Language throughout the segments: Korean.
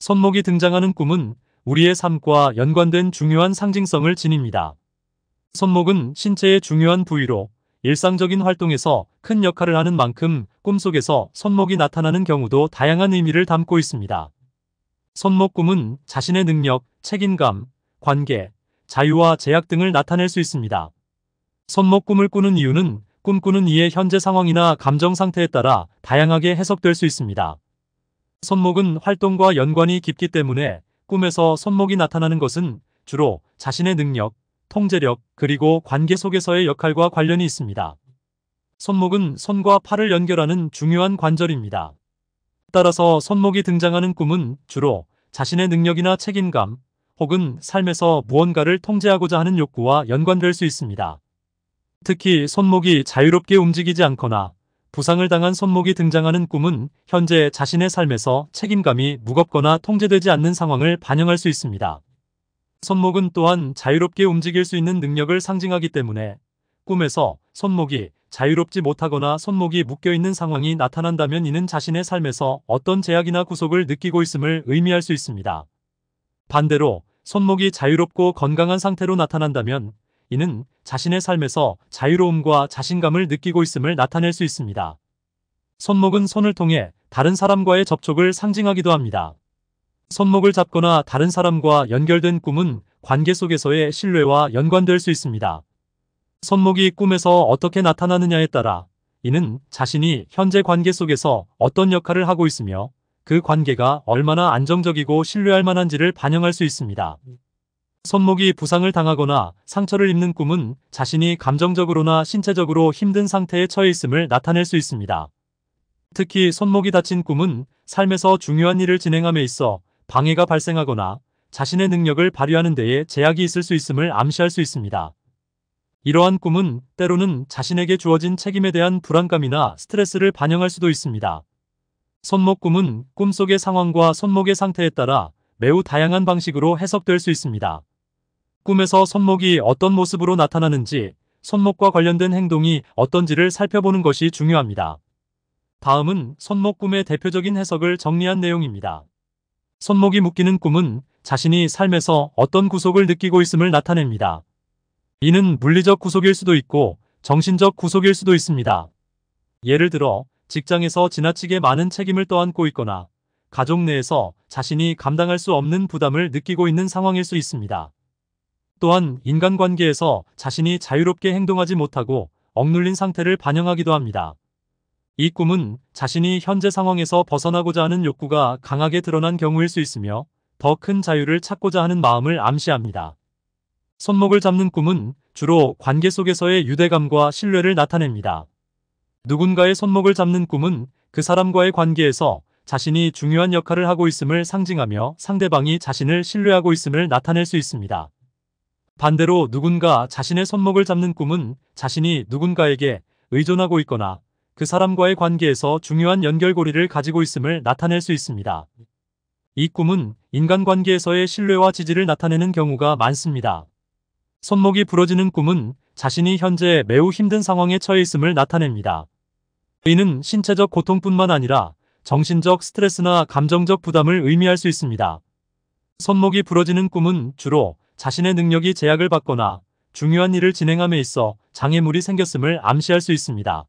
손목이 등장하는 꿈은 우리의 삶과 연관된 중요한 상징성을 지닙니다. 손목은 신체의 중요한 부위로 일상적인 활동에서 큰 역할을 하는 만큼 꿈속에서 손목이 나타나는 경우도 다양한 의미를 담고 있습니다. 손목 꿈은 자신의 능력, 책임감, 관계, 자유와 제약 등을 나타낼 수 있습니다. 손목 꿈을 꾸는 이유는 꿈꾸는 이의 현재 상황이나 감정 상태에 따라 다양하게 해석될 수 있습니다. 손목은 활동과 연관이 깊기 때문에 꿈에서 손목이 나타나는 것은 주로 자신의 능력, 통제력, 그리고 관계 속에서의 역할과 관련이 있습니다. 손목은 손과 팔을 연결하는 중요한 관절입니다. 따라서 손목이 등장하는 꿈은 주로 자신의 능력이나 책임감, 혹은 삶에서 무언가를 통제하고자 하는 욕구와 연관될 수 있습니다. 특히 손목이 자유롭게 움직이지 않거나 부상을 당한 손목이 등장하는 꿈은 현재 자신의 삶에서 책임감이 무겁거나 통제되지 않는 상황을 반영할 수 있습니다. 손목은 또한 자유롭게 움직일 수 있는 능력을 상징하기 때문에 꿈에서 손목이 자유롭지 못하거나 손목이 묶여있는 상황이 나타난다면 이는 자신의 삶에서 어떤 제약이나 구속을 느끼고 있음을 의미할 수 있습니다. 반대로 손목이 자유롭고 건강한 상태로 나타난다면 이는 자신의 삶에서 자유로움과 자신감을 느끼고 있음을 나타낼 수 있습니다. 손목은 손을 통해 다른 사람과의 접촉을 상징하기도 합니다. 손목을 잡거나 다른 사람과 연결된 꿈은 관계 속에서의 신뢰와 연관될 수 있습니다. 손목이 꿈에서 어떻게 나타나느냐에 따라 이는 자신이 현재 관계 속에서 어떤 역할을 하고 있으며 그 관계가 얼마나 안정적이고 신뢰할 만한지를 반영할 수 있습니다. 손목이 부상을 당하거나 상처를 입는 꿈은 자신이 감정적으로나 신체적으로 힘든 상태에 처해 있음을 나타낼 수 있습니다. 특히 손목이 다친 꿈은 삶에서 중요한 일을 진행함에 있어 방해가 발생하거나 자신의 능력을 발휘하는 데에 제약이 있을 수 있음을 암시할 수 있습니다. 이러한 꿈은 때로는 자신에게 주어진 책임에 대한 불안감이나 스트레스를 반영할 수도 있습니다. 손목 꿈은 꿈속의 상황과 손목의 상태에 따라 매우 다양한 방식으로 해석될 수 있습니다. 꿈에서 손목이 어떤 모습으로 나타나는지 손목과 관련된 행동이 어떤지를 살펴보는 것이 중요합니다. 다음은 손목 꿈의 대표적인 해석을 정리한 내용입니다. 손목이 묶이는 꿈은 자신이 삶에서 어떤 구속을 느끼고 있음을 나타냅니다. 이는 물리적 구속일 수도 있고 정신적 구속일 수도 있습니다. 예를 들어 직장에서 지나치게 많은 책임을 떠안고 있거나 가족 내에서 자신이 감당할 수 없는 부담을 느끼고 있는 상황일 수 있습니다. 또한 인간관계에서 자신이 자유롭게 행동하지 못하고 억눌린 상태를 반영하기도 합니다. 이 꿈은 자신이 현재 상황에서 벗어나고자 하는 욕구가 강하게 드러난 경우일 수 있으며 더 큰 자유를 찾고자 하는 마음을 암시합니다. 손목을 잡는 꿈은 주로 관계 속에서의 유대감과 신뢰를 나타냅니다. 누군가의 손목을 잡는 꿈은 그 사람과의 관계에서 자신이 중요한 역할을 하고 있음을 상징하며 상대방이 자신을 신뢰하고 있음을 나타낼 수 있습니다. 반대로 누군가 자신의 손목을 잡는 꿈은 자신이 누군가에게 의존하고 있거나 그 사람과의 관계에서 중요한 연결고리를 가지고 있음을 나타낼 수 있습니다. 이 꿈은 인간관계에서의 신뢰와 지지를 나타내는 경우가 많습니다. 손목이 부러지는 꿈은 자신이 현재 매우 힘든 상황에 처해 있음을 나타냅니다. 이는 신체적 고통뿐만 아니라 정신적 스트레스나 감정적 부담을 의미할 수 있습니다. 손목이 부러지는 꿈은 주로 자신의 능력이 제약을 받거나 중요한 일을 진행함에 있어 장애물이 생겼음을 암시할 수 있습니다.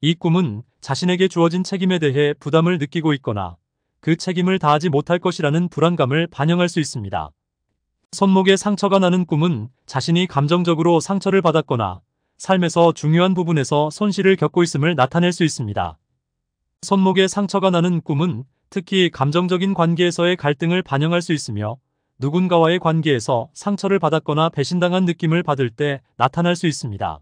이 꿈은 자신에게 주어진 책임에 대해 부담을 느끼고 있거나 그 책임을 다하지 못할 것이라는 불안감을 반영할 수 있습니다. 손목에 상처가 나는 꿈은 자신이 감정적으로 상처를 받았거나 삶에서 중요한 부분에서 손실을 겪고 있음을 나타낼 수 있습니다. 손목에 상처가 나는 꿈은 특히 감정적인 관계에서의 갈등을 반영할 수 있으며 누군가와의 관계에서 상처를 받았거나 배신당한 느낌을 받을 때 나타날 수 있습니다.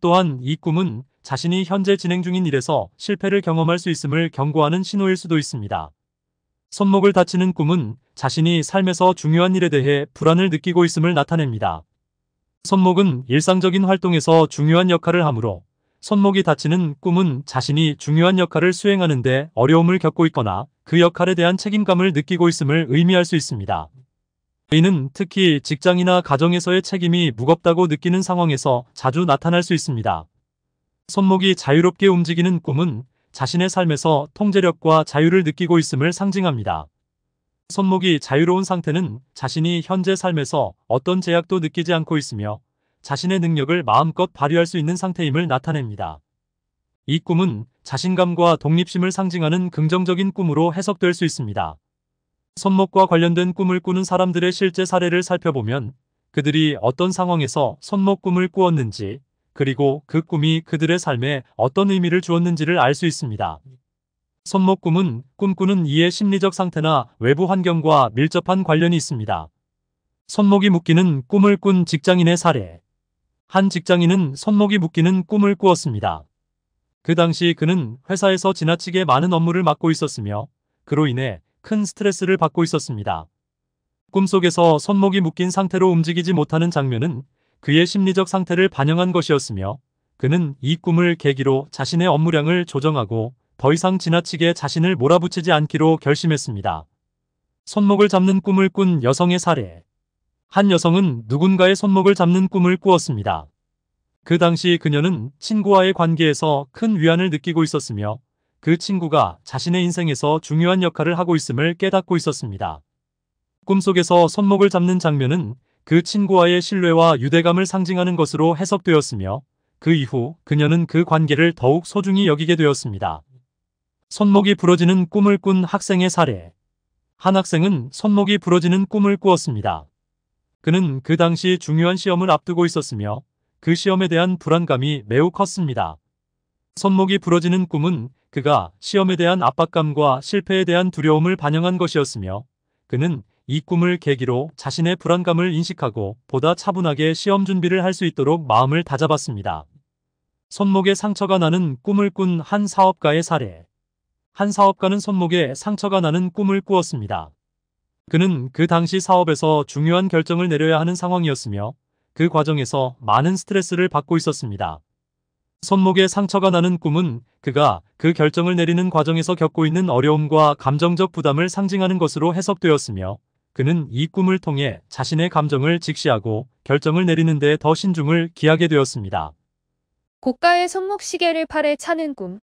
또한 이 꿈은 자신이 현재 진행 중인 일에서 실패를 경험할 수 있음을 경고하는 신호일 수도 있습니다. 손목을 다치는 꿈은 자신이 삶에서 중요한 일에 대해 불안을 느끼고 있음을 나타냅니다. 손목은 일상적인 활동에서 중요한 역할을 하므로 손목이 다치는 꿈은 자신이 중요한 역할을 수행하는데 어려움을 겪고 있거나 그 역할에 대한 책임감을 느끼고 있음을 의미할 수 있습니다. 이는 특히 직장이나 가정에서의 책임이 무겁다고 느끼는 상황에서 자주 나타날 수 있습니다. 손목이 자유롭게 움직이는 꿈은 자신의 삶에서 통제력과 자유를 느끼고 있음을 상징합니다. 손목이 자유로운 상태는 자신이 현재 삶에서 어떤 제약도 느끼지 않고 있으며 자신의 능력을 마음껏 발휘할 수 있는 상태임을 나타냅니다. 이 꿈은 자신감과 독립심을 상징하는 긍정적인 꿈으로 해석될 수 있습니다. 손목과 관련된 꿈을 꾸는 사람들의 실제 사례를 살펴보면 그들이 어떤 상황에서 손목 꿈을 꾸었는지 그리고 그 꿈이 그들의 삶에 어떤 의미를 주었는지를 알 수 있습니다. 손목 꿈은 꿈꾸는 이의 심리적 상태나 외부 환경과 밀접한 관련이 있습니다. 손목이 묶이는 꿈을 꾼 직장인의 사례 한 직장인은 손목이 묶이는 꿈을 꾸었습니다. 그 당시 그는 회사에서 지나치게 많은 업무를 맡고 있었으며 그로 인해 큰 스트레스를 받고 있었습니다. 꿈속에서 손목이 묶인 상태로 움직이지 못하는 장면은 그의 심리적 상태를 반영한 것이었으며 그는 이 꿈을 계기로 자신의 업무량을 조정하고 더 이상 지나치게 자신을 몰아붙이지 않기로 결심했습니다. 손목을 잡는 꿈을 꾼 여성의 사례 한 여성은 누군가의 손목을 잡는 꿈을 꾸었습니다. 그 당시 그녀는 친구와의 관계에서 큰 위안을 느끼고 있었으며 그 친구가 자신의 인생에서 중요한 역할을 하고 있음을 깨닫고 있었습니다. 꿈속에서 손목을 잡는 장면은 그 친구와의 신뢰와 유대감을 상징하는 것으로 해석되었으며 그 이후 그녀는 그 관계를 더욱 소중히 여기게 되었습니다. 손목이 부러지는 꿈을 꾼 학생의 사례 한 학생은 손목이 부러지는 꿈을 꾸었습니다. 그는 그 당시 중요한 시험을 앞두고 있었으며 그 시험에 대한 불안감이 매우 컸습니다. 손목이 부러지는 꿈은 그가 시험에 대한 압박감과 실패에 대한 두려움을 반영한 것이었으며 그는 이 꿈을 계기로 자신의 불안감을 인식하고 보다 차분하게 시험 준비를 할 수 있도록 마음을 다잡았습니다. 손목에 상처가 나는 꿈을 꾼 한 사업가의 사례 한 사업가는 손목에 상처가 나는 꿈을 꾸었습니다. 그는 그 당시 사업에서 중요한 결정을 내려야 하는 상황이었으며 그 과정에서 많은 스트레스를 받고 있었습니다. 손목에 상처가 나는 꿈은 그가 그 결정을 내리는 과정에서 겪고 있는 어려움과 감정적 부담을 상징하는 것으로 해석되었으며 그는 이 꿈을 통해 자신의 감정을 직시하고 결정을 내리는 데 더 신중을 기하게 되었습니다. 고가의 손목 시계를 팔에 차는 꿈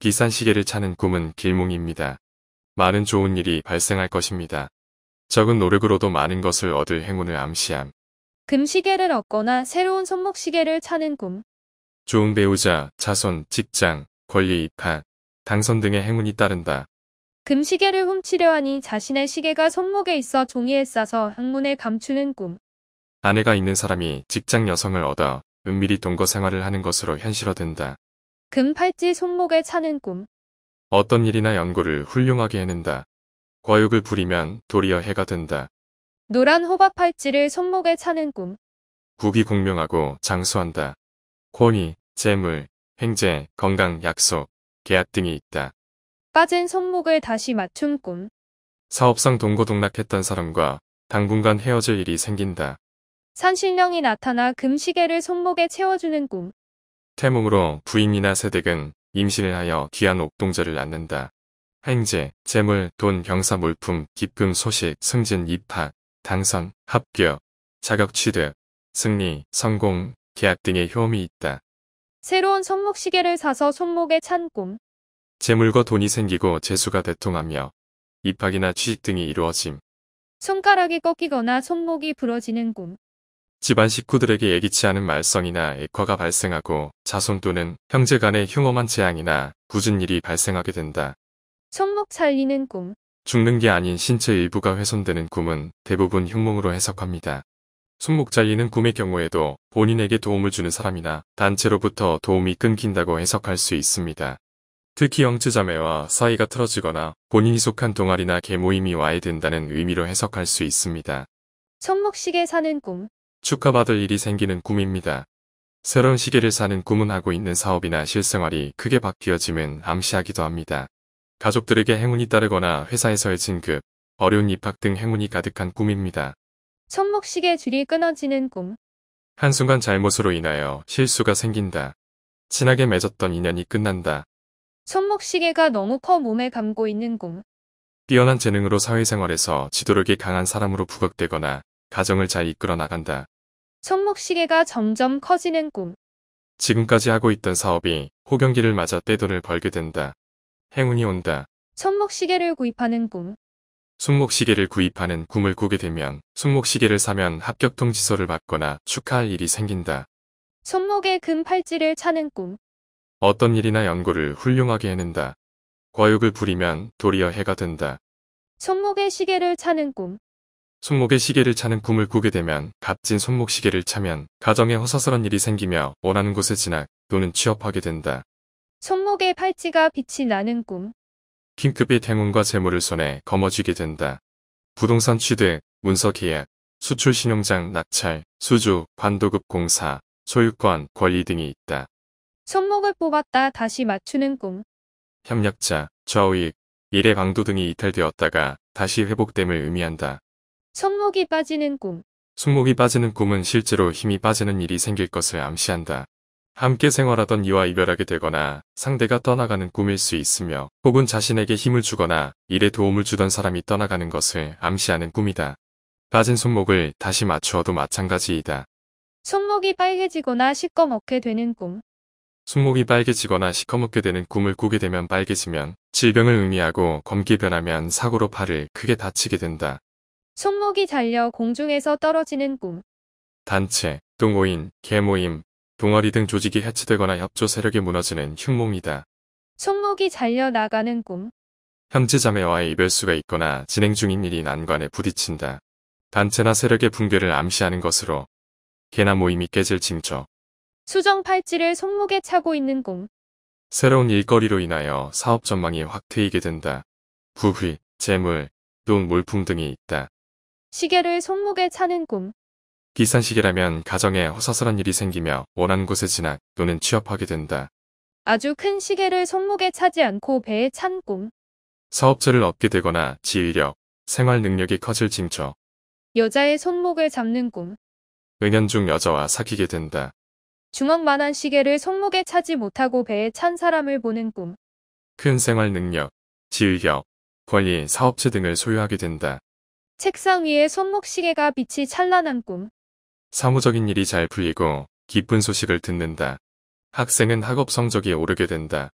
비싼 시계를 차는 꿈은 길몽입니다. 많은 좋은 일이 발생할 것입니다. 적은 노력으로도 많은 것을 얻을 행운을 암시함. 금시계를 얻거나 새로운 손목시계를 차는 꿈. 좋은 배우자, 자손, 직장, 권리 입학, 당선 등의 행운이 따른다. 금시계를 훔치려 하니 자신의 시계가 손목에 있어 종이에 싸서 항문에 감추는 꿈. 아내가 있는 사람이 직장 여성을 얻어 은밀히 동거 생활을 하는 것으로 현실화된다. 금팔찌 손목에 차는 꿈. 어떤 일이나 연구를 훌륭하게 해낸다. 과욕을 부리면 도리어 해가 된다. 노란 호박 팔찌를 손목에 차는 꿈. 국이 공명하고 장수한다. 권위, 재물, 행재 건강, 약속, 계약 등이 있다. 빠진 손목을 다시 맞춘 꿈. 사업상 동고동락했던 사람과 당분간 헤어질 일이 생긴다. 산신령이 나타나 금시계를 손목에 채워주는 꿈. 태몽으로 부인이나 새댁은 임신을 하여 귀한 옥동자를 낳는다. 행제, 재물, 돈, 경사 물품, 기쁨 소식, 승진 입학, 당선, 합격, 자격 취득, 승리, 성공, 계약 등의 효험이 있다. 새로운 손목 시계를 사서 손목에 찬 꿈. 재물과 돈이 생기고 재수가 대통하며 입학이나 취직 등이 이루어짐. 손가락이 꺾이거나 손목이 부러지는 꿈. 집안 식구들에게 예기치 않은 말썽이나 액화가 발생하고 자손 또는 형제 간의 흉엄한 재앙이나 굳은 일이 발생하게 된다. 손목 살리는 꿈. 죽는 게 아닌 신체 일부가 훼손되는 꿈은 대부분 흉몽으로 해석합니다. 손목 잘리는 꿈의 경우에도 본인에게 도움을 주는 사람이나 단체로부터 도움이 끊긴다고 해석할 수 있습니다. 특히 영츠자매와 사이가 틀어지거나 본인이 속한 동아리나 개모임이 와야 된다는 의미로 해석할 수 있습니다. 손목시계 사는 꿈. 축하받을 일이 생기는 꿈입니다. 새로운 시계를 사는 꿈은 하고 있는 사업이나 실생활이 크게 바뀌어짐은 암시하기도 합니다. 가족들에게 행운이 따르거나 회사에서의 진급, 어려운 입학 등 행운이 가득한 꿈입니다. 손목시계 줄이 끊어지는 꿈. 한순간 잘못으로 인하여 실수가 생긴다. 친하게 맺었던 인연이 끝난다. 손목시계가 너무 커 몸에 감고 있는 꿈. 뛰어난 재능으로 사회생활에서 지도력이 강한 사람으로 부각되거나 가정을 잘 이끌어 나간다. 손목시계가 점점 커지는 꿈. 지금까지 하고 있던 사업이 호경기를 맞아 떼돈을 벌게 된다. 행운이 온다. 손목시계를 구입하는 꿈. 손목시계를 구입하는 꿈을 꾸게 되면 손목시계를 사면 합격 통지서를 받거나 축하할 일이 생긴다. 손목에 금 팔찌를 차는 꿈. 어떤 일이나 연구를 훌륭하게 해낸다. 과욕을 부리면 도리어 해가 된다. 손목에 시계를 차는 꿈. 손목에 시계를 차는 꿈을 꾸게 되면 값진 손목시계를 차면 가정에 허사스런 일이 생기며 원하는 곳에 진학 또는 취업하게 된다. 손목에 팔찌가 빛이 나는 꿈. 킹급빛 행운과 재물을 손에 거머쥐게 된다. 부동산 취득, 문서 계약, 수출 신용장 낙찰, 수주, 관도급 공사, 소유권, 권리 등이 있다. 손목을 뽑았다 다시 맞추는 꿈. 협력자, 좌우익, 일의 방도 등이 이탈되었다가 다시 회복됨을 의미한다. 손목이 빠지는 꿈. 손목이 빠지는 꿈은 실제로 힘이 빠지는 일이 생길 것을 암시한다. 함께 생활하던 이와 이별하게 되거나 상대가 떠나가는 꿈일 수 있으며 혹은 자신에게 힘을 주거나 일에 도움을 주던 사람이 떠나가는 것을 암시하는 꿈이다. 빠진 손목을 다시 맞추어도 마찬가지이다. 손목이 빨개지거나 시꺼멓게 되는 꿈. 손목이 빨개지거나 시커멓게 되는 꿈을 꾸게 되면 빨개지면 질병을 의미하고 검게 변하면 사고로 팔을 크게 다치게 된다. 손목이 잘려 공중에서 떨어지는 꿈. 단체, 동호인, 개모임, 동아리 등 조직이 해체되거나 협조 세력이 무너지는 흉몽이다. 손목이 잘려나가는 꿈. 형제 자매와의 이별수가 있거나 진행 중인 일이 난관에 부딪힌다. 단체나 세력의 붕괴를 암시하는 것으로 개나 모임이 깨질 징조. 수정 팔찌를 손목에 차고 있는 꿈. 새로운 일거리로 인하여 사업 전망이 확 트이게 된다. 부귀, 재물, 돈, 물품 등이 있다. 시계를 손목에 차는 꿈. 비싼 시기라면 가정에 허사스런 일이 생기며 원한 곳에 진학 또는 취업하게 된다. 아주 큰 시계를 손목에 차지 않고 배에 찬 꿈. 사업체를 얻게 되거나 지휘력, 생활 능력이 커질 징조. 여자의 손목을 잡는 꿈. 은연중 여자와 사귀게 된다. 중억만한 시계를 손목에 차지 못하고 배에 찬 사람을 보는 꿈. 큰 생활 능력, 지휘력, 권리, 사업체 등을 소유하게 된다. 책상 위에 손목시계가 빛이 찬란한 꿈. 사무적인 일이 잘 풀리고 기쁜 소식을 듣는다. 학생은 학업 성적이 오르게 된다.